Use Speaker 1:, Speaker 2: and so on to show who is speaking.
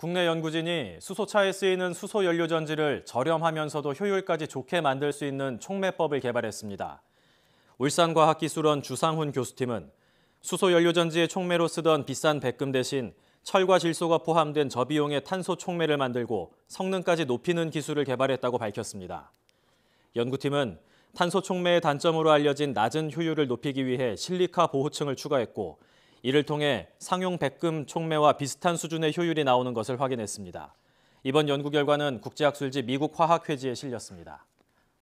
Speaker 1: 국내 연구진이 수소차에 쓰이는 수소연료전지를 저렴하면서도 효율까지 좋게 만들 수 있는 촉매법을 개발했습니다. 울산과학기술원 주상훈 교수팀은 수소연료전지의 촉매로 쓰던 비싼 백금 대신 철과 질소가 포함된 저비용의 탄소 촉매를 만들고 성능까지 높이는 기술을 개발했다고 밝혔습니다. 연구팀은 탄소 촉매의 단점으로 알려진 낮은 효율을 높이기 위해 실리카 보호층을 추가했고 이를 통해 상용 백금 촉매와 비슷한 수준의 효율이 나오는 것을 확인했습니다. 이번 연구 결과는 국제학술지 미국 화학회지에 실렸습니다.